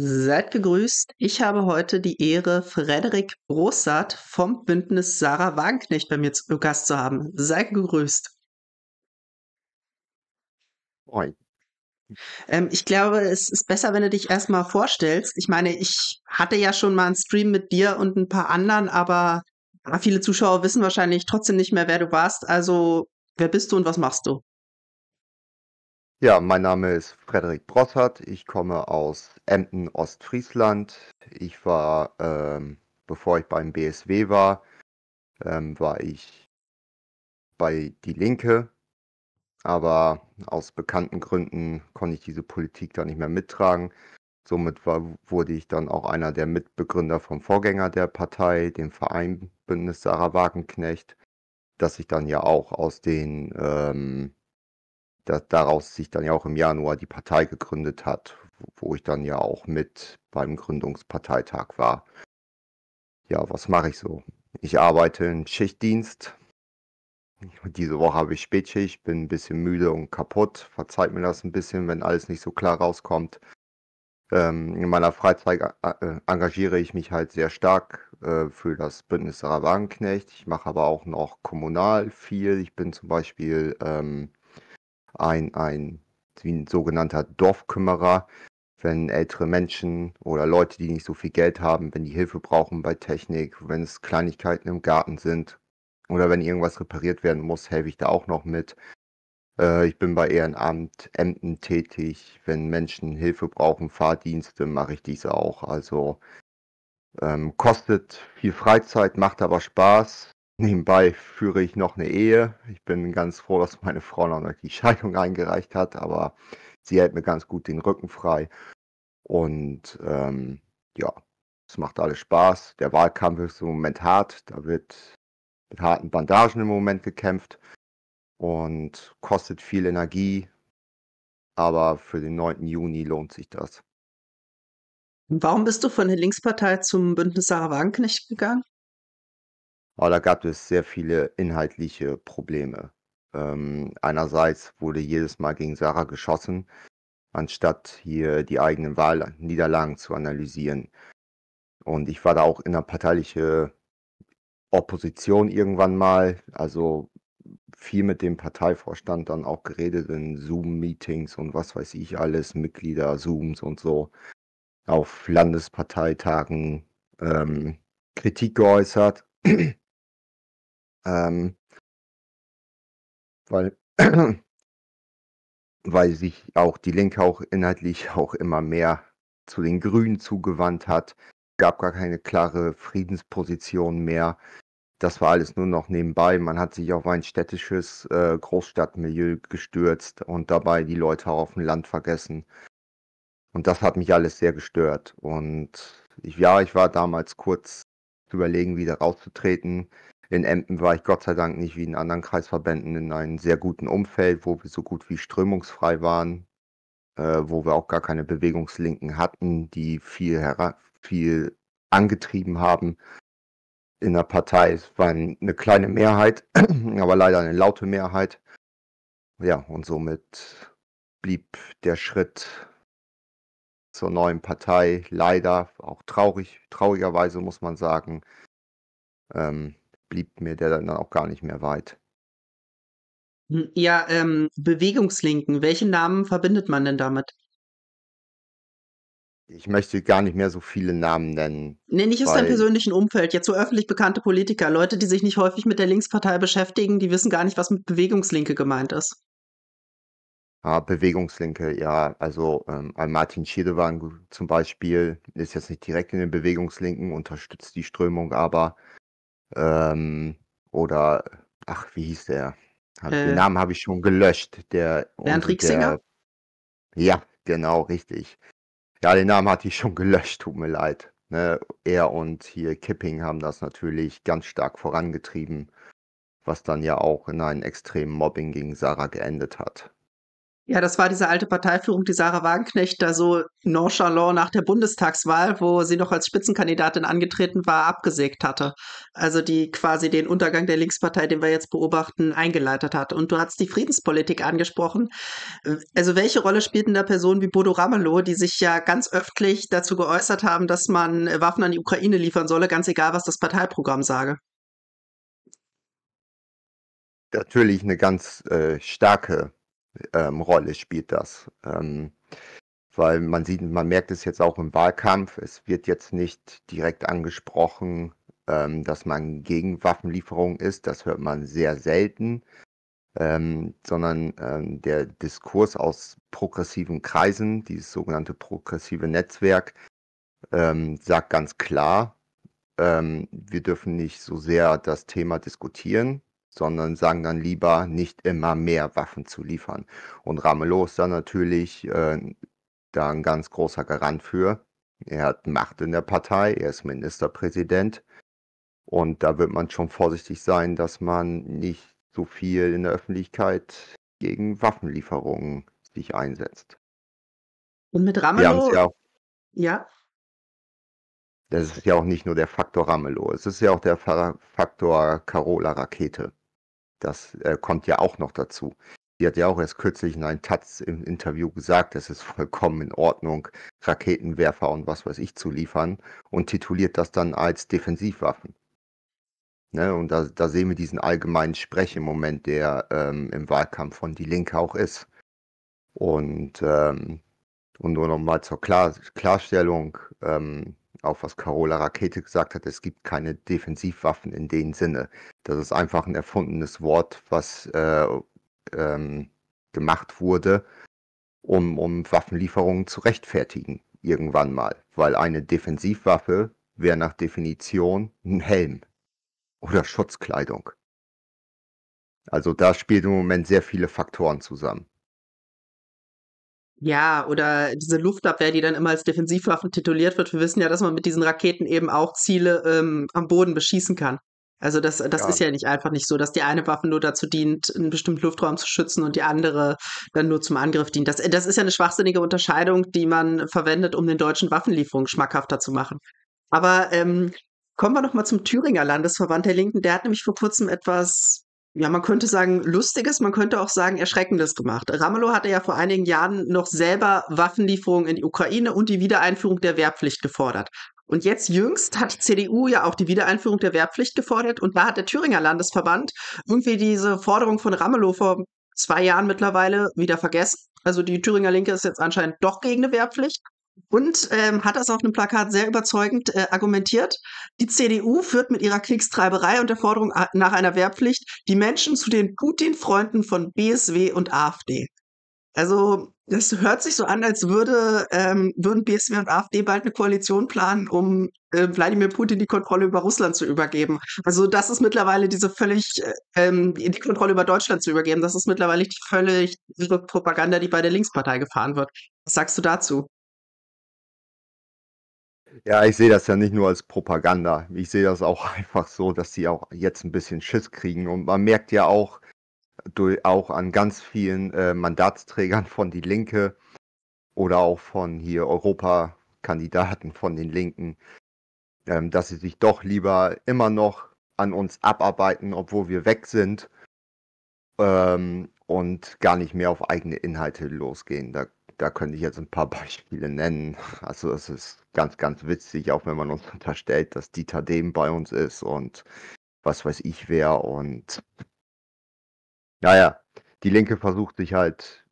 Seid gegrüßt. Ich habe heute die Ehre, Frederik Brossart vom Bündnis Sarah Wagenknecht bei mir zu Gast zu haben. Seid gegrüßt. Moin. Ähm, ich glaube, es ist besser, wenn du dich erstmal vorstellst. Ich meine, ich hatte ja schon mal einen Stream mit dir und ein paar anderen, aber ah, viele Zuschauer wissen wahrscheinlich trotzdem nicht mehr, wer du warst. Also, wer bist du und was machst du? Ja, mein Name ist Frederik Brossert. Ich komme aus Emden, Ostfriesland. Ich war, ähm, bevor ich beim BSW war, ähm, war ich bei Die Linke. Aber aus bekannten Gründen konnte ich diese Politik da nicht mehr mittragen. Somit war, wurde ich dann auch einer der Mitbegründer vom Vorgänger der Partei, dem Verein Bündnis Sarah Wagenknecht, das sich dann ja auch aus den ähm, da, daraus sich dann ja auch im Januar die Partei gegründet hat, wo ich dann ja auch mit beim Gründungsparteitag war. Ja, was mache ich so? Ich arbeite im Schichtdienst. Diese Woche habe ich Spätschicht, bin ein bisschen müde und kaputt. Verzeiht mir das ein bisschen, wenn alles nicht so klar rauskommt. Ähm, in meiner Freizeit äh, engagiere ich mich halt sehr stark äh, für das Bündnis Sarah Wagenknecht. Ich mache aber auch noch kommunal viel. Ich bin zum Beispiel ähm, ein, ein, wie ein sogenannter Dorfkümmerer, wenn ältere Menschen oder Leute, die nicht so viel Geld haben, wenn die Hilfe brauchen bei Technik, wenn es Kleinigkeiten im Garten sind oder wenn irgendwas repariert werden muss, helfe ich da auch noch mit. Äh, ich bin bei Ehrenamt, Ämten tätig. Wenn Menschen Hilfe brauchen, Fahrdienste, mache ich diese auch. Also ähm, kostet viel Freizeit, macht aber Spaß. Nebenbei führe ich noch eine Ehe. Ich bin ganz froh, dass meine Frau noch nicht die Scheidung eingereicht hat, aber sie hält mir ganz gut den Rücken frei. Und ähm, ja, es macht alles Spaß. Der Wahlkampf ist im Moment hart. Da wird mit harten Bandagen im Moment gekämpft und kostet viel Energie. Aber für den 9. Juni lohnt sich das. Warum bist du von der Linkspartei zum Bündnis Sarah Wagenknecht gegangen? Aber oh, da gab es sehr viele inhaltliche Probleme. Ähm, einerseits wurde jedes Mal gegen Sarah geschossen, anstatt hier die eigenen Wahlniederlagen zu analysieren. Und ich war da auch innerparteiliche Opposition irgendwann mal, also viel mit dem Parteivorstand dann auch geredet in Zoom-Meetings und was weiß ich alles, Mitglieder, Zooms und so, auf Landesparteitagen ähm, Kritik geäußert. Ähm, weil, weil sich auch die Linke auch inhaltlich auch immer mehr zu den Grünen zugewandt hat. Gab gar keine klare Friedensposition mehr. Das war alles nur noch nebenbei. Man hat sich auf ein städtisches äh, Großstadtmilieu gestürzt und dabei die Leute auf dem Land vergessen. Und das hat mich alles sehr gestört. Und ich, ja, ich war damals kurz zu überlegen, wieder rauszutreten. In Emden war ich Gott sei Dank nicht wie in anderen Kreisverbänden in einem sehr guten Umfeld, wo wir so gut wie strömungsfrei waren, äh, wo wir auch gar keine Bewegungslinken hatten, die viel, viel angetrieben haben. In der Partei es war eine kleine Mehrheit, aber leider eine laute Mehrheit. Ja, und somit blieb der Schritt zur neuen Partei leider auch traurig, traurigerweise muss man sagen, ähm, blieb mir der dann auch gar nicht mehr weit. Hm, ja, ähm, Bewegungslinken, welchen Namen verbindet man denn damit? Ich möchte gar nicht mehr so viele Namen nennen. Nee, nicht aus deinem persönlichen Umfeld. Jetzt so öffentlich bekannte Politiker, Leute, die sich nicht häufig mit der Linkspartei beschäftigen, die wissen gar nicht, was mit Bewegungslinke gemeint ist. Ah, Bewegungslinke, ja. Also ähm, Martin Schiedewan zum Beispiel ist jetzt nicht direkt in den Bewegungslinken, unterstützt die Strömung, aber ähm, oder, ach, wie hieß der? Hab, äh, den Namen habe ich schon gelöscht. Der, Bernd Rieksinger? Der, ja, genau, richtig. Ja, den Namen hatte ich schon gelöscht, tut mir leid. Ne, er und hier Kipping haben das natürlich ganz stark vorangetrieben, was dann ja auch in einem extremen Mobbing gegen Sarah geendet hat. Ja, das war diese alte Parteiführung, die Sarah Wagenknecht da so nonchalant nach der Bundestagswahl, wo sie noch als Spitzenkandidatin angetreten war, abgesägt hatte. Also die quasi den Untergang der Linkspartei, den wir jetzt beobachten, eingeleitet hat. Und du hast die Friedenspolitik angesprochen. Also welche Rolle spielten da Personen wie Bodo Ramelow, die sich ja ganz öffentlich dazu geäußert haben, dass man Waffen an die Ukraine liefern solle, ganz egal, was das Parteiprogramm sage? Natürlich eine ganz äh, starke ähm, Rolle spielt das. Ähm, weil man sieht, man merkt es jetzt auch im Wahlkampf, es wird jetzt nicht direkt angesprochen, ähm, dass man gegen Waffenlieferungen ist, das hört man sehr selten, ähm, sondern ähm, der Diskurs aus progressiven Kreisen, dieses sogenannte progressive Netzwerk, ähm, sagt ganz klar, ähm, wir dürfen nicht so sehr das Thema diskutieren, sondern sagen dann lieber nicht immer mehr Waffen zu liefern. Und Ramelow ist da natürlich äh, da ein ganz großer Garant für. Er hat Macht in der Partei, er ist Ministerpräsident. Und da wird man schon vorsichtig sein, dass man nicht so viel in der Öffentlichkeit gegen Waffenlieferungen sich einsetzt. Und mit Ramelow? Ja, ja. Das ist ja auch nicht nur der Faktor Ramelow, es ist ja auch der Faktor Carola Rakete. Das äh, kommt ja auch noch dazu. Die hat ja auch erst kürzlich in einem Taz im Interview gesagt, es ist vollkommen in Ordnung, Raketenwerfer und was weiß ich zu liefern und tituliert das dann als Defensivwaffen. Ne, und da, da, sehen wir diesen allgemeinen Sprech im Moment, der ähm, im Wahlkampf von Die Linke auch ist. Und, ähm, und nur nochmal zur Klar Klarstellung, ähm, auf, was Carola Rakete gesagt hat, es gibt keine Defensivwaffen in dem Sinne. Das ist einfach ein erfundenes Wort, was äh, ähm, gemacht wurde, um, um Waffenlieferungen zu rechtfertigen, irgendwann mal. Weil eine Defensivwaffe wäre nach Definition ein Helm oder Schutzkleidung. Also da spielen im Moment sehr viele Faktoren zusammen. Ja, oder diese Luftabwehr, die dann immer als Defensivwaffen tituliert wird. Wir wissen ja, dass man mit diesen Raketen eben auch Ziele ähm, am Boden beschießen kann. Also das, das ja. ist ja nicht einfach nicht so, dass die eine Waffe nur dazu dient, einen bestimmten Luftraum zu schützen und die andere dann nur zum Angriff dient. Das, das ist ja eine schwachsinnige Unterscheidung, die man verwendet, um den deutschen Waffenlieferungen schmackhafter zu machen. Aber ähm, kommen wir noch mal zum Thüringer Landesverband der Linken. Der hat nämlich vor kurzem etwas ja, man könnte sagen, lustiges, man könnte auch sagen, erschreckendes gemacht. Ramelow hatte ja vor einigen Jahren noch selber Waffenlieferungen in die Ukraine und die Wiedereinführung der Wehrpflicht gefordert. Und jetzt jüngst hat die CDU ja auch die Wiedereinführung der Wehrpflicht gefordert und da hat der Thüringer Landesverband irgendwie diese Forderung von Ramelow vor zwei Jahren mittlerweile wieder vergessen. Also die Thüringer Linke ist jetzt anscheinend doch gegen eine Wehrpflicht. Und ähm, hat das auf einem Plakat sehr überzeugend äh, argumentiert. Die CDU führt mit ihrer Kriegstreiberei und der Forderung nach einer Wehrpflicht die Menschen zu den Putin-Freunden von BSW und AfD. Also das hört sich so an, als würde, ähm, würden BSW und AfD bald eine Koalition planen, um äh, Wladimir Putin die Kontrolle über Russland zu übergeben. Also das ist mittlerweile diese völlig, äh, ähm, die Kontrolle über Deutschland zu übergeben, das ist mittlerweile die völlig diese Propaganda, die bei der Linkspartei gefahren wird. Was sagst du dazu? Ja, ich sehe das ja nicht nur als Propaganda. Ich sehe das auch einfach so, dass sie auch jetzt ein bisschen Schiss kriegen. Und man merkt ja auch, durch, auch an ganz vielen äh, Mandatsträgern von Die Linke oder auch von hier Europakandidaten von den Linken, ähm, dass sie sich doch lieber immer noch an uns abarbeiten, obwohl wir weg sind ähm, und gar nicht mehr auf eigene Inhalte losgehen. Da da könnte ich jetzt ein paar Beispiele nennen. Also es ist ganz, ganz witzig, auch wenn man uns unterstellt, dass Dieter Dehm bei uns ist und was weiß ich wer. Und naja, die Linke versucht sich halt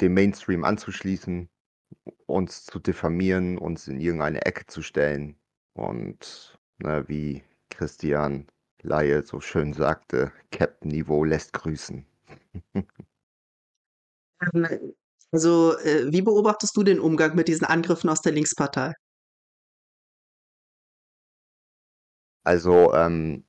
dem Mainstream anzuschließen, uns zu diffamieren, uns in irgendeine Ecke zu stellen. Und na, ne, wie Christian Laie so schön sagte, Captain Niveau lässt grüßen. Ähm, also, äh, wie beobachtest du den Umgang mit diesen Angriffen aus der Linkspartei? Also, ähm,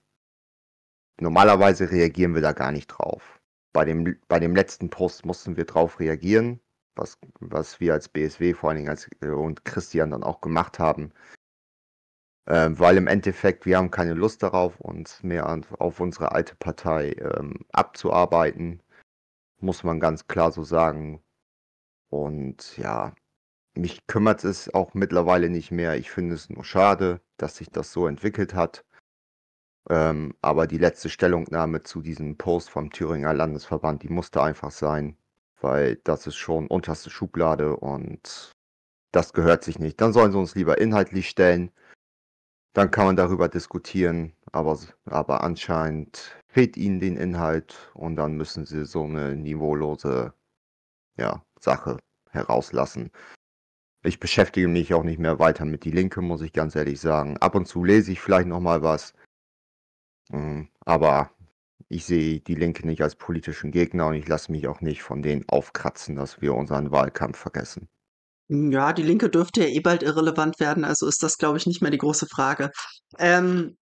normalerweise reagieren wir da gar nicht drauf. Bei dem, bei dem letzten Post mussten wir drauf reagieren, was, was wir als BSW vor allen Dingen als, äh, und Christian dann auch gemacht haben. Äh, weil im Endeffekt wir haben keine Lust darauf, uns mehr an, auf unsere alte Partei ähm, abzuarbeiten. Muss man ganz klar so sagen, und ja, mich kümmert es auch mittlerweile nicht mehr. Ich finde es nur schade, dass sich das so entwickelt hat. Ähm, aber die letzte Stellungnahme zu diesem Post vom Thüringer Landesverband, die musste einfach sein, weil das ist schon unterste Schublade und das gehört sich nicht. Dann sollen sie uns lieber inhaltlich stellen. Dann kann man darüber diskutieren, aber, aber anscheinend fehlt ihnen den Inhalt und dann müssen sie so eine niveaulose ja, Sache herauslassen. Ich beschäftige mich auch nicht mehr weiter mit Die Linke, muss ich ganz ehrlich sagen. Ab und zu lese ich vielleicht nochmal was. Mm, aber ich sehe Die Linke nicht als politischen Gegner und ich lasse mich auch nicht von denen aufkratzen, dass wir unseren Wahlkampf vergessen. Ja, die Linke dürfte ja eh bald irrelevant werden, also ist das, glaube ich, nicht mehr die große Frage. Ähm,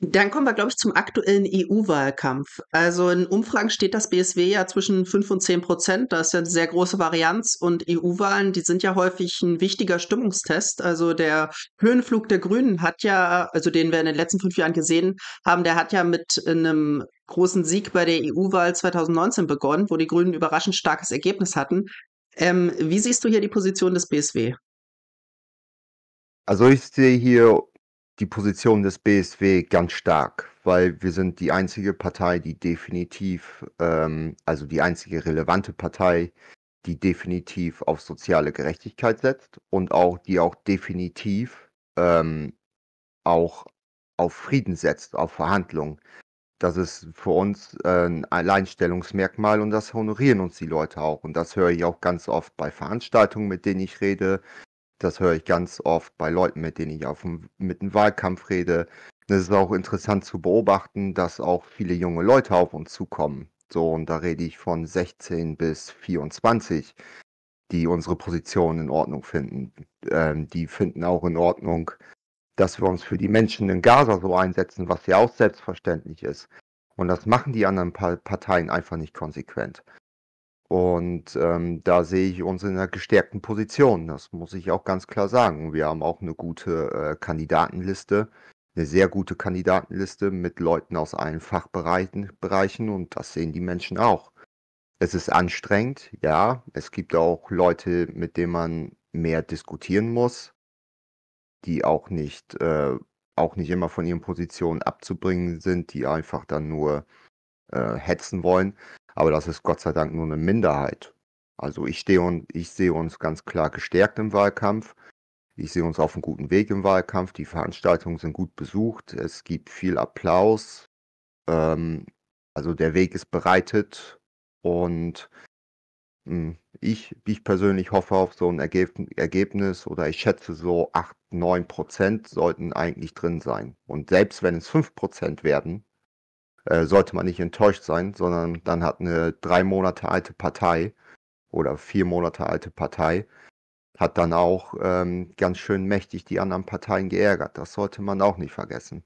dann kommen wir, glaube ich, zum aktuellen EU-Wahlkampf. Also in Umfragen steht das BSW ja zwischen 5 und 10 Prozent. Da ist ja eine sehr große Varianz. Und EU-Wahlen, die sind ja häufig ein wichtiger Stimmungstest. Also der Höhenflug der Grünen hat ja, also den wir in den letzten fünf Jahren gesehen haben, der hat ja mit einem großen Sieg bei der EU-Wahl 2019 begonnen, wo die Grünen überraschend starkes Ergebnis hatten. Ähm, wie siehst du hier die Position des BSW? Also ich sehe hier die Position des BSW ganz stark, weil wir sind die einzige Partei, die definitiv, ähm, also die einzige relevante Partei, die definitiv auf soziale Gerechtigkeit setzt und auch die auch definitiv ähm, auch auf Frieden setzt, auf Verhandlungen. Das ist für uns äh, ein Alleinstellungsmerkmal und das honorieren uns die Leute auch. Und das höre ich auch ganz oft bei Veranstaltungen, mit denen ich rede, das höre ich ganz oft bei Leuten, mit denen ich auf dem, mit dem Wahlkampf rede. Es ist auch interessant zu beobachten, dass auch viele junge Leute auf uns zukommen. So, und da rede ich von 16 bis 24, die unsere Position in Ordnung finden. Ähm, die finden auch in Ordnung, dass wir uns für die Menschen in Gaza so einsetzen, was ja auch selbstverständlich ist. Und das machen die anderen Parteien einfach nicht konsequent. Und ähm, da sehe ich uns in einer gestärkten Position. Das muss ich auch ganz klar sagen. Wir haben auch eine gute äh, Kandidatenliste, eine sehr gute Kandidatenliste mit Leuten aus allen Fachbereichen und das sehen die Menschen auch. Es ist anstrengend, ja. Es gibt auch Leute, mit denen man mehr diskutieren muss, die auch nicht, äh, auch nicht immer von ihren Positionen abzubringen sind, die einfach dann nur äh, hetzen wollen. Aber das ist Gott sei Dank nur eine Minderheit. Also ich, stehe und, ich sehe uns ganz klar gestärkt im Wahlkampf. Ich sehe uns auf einem guten Weg im Wahlkampf. Die Veranstaltungen sind gut besucht. Es gibt viel Applaus. Ähm, also der Weg ist bereitet. Und mh, hm, ich, ich persönlich hoffe auf so ein Ergebnis oder ich schätze so 8, 9 Prozent sollten eigentlich drin sein. Und selbst wenn es 5 Prozent werden, äh, sollte man nicht enttäuscht sein, sondern dann hat eine drei Monate alte Partei oder vier Monate alte Partei, hat dann auch ähm, ganz schön mächtig die anderen Parteien geärgert. Das sollte man auch nicht vergessen.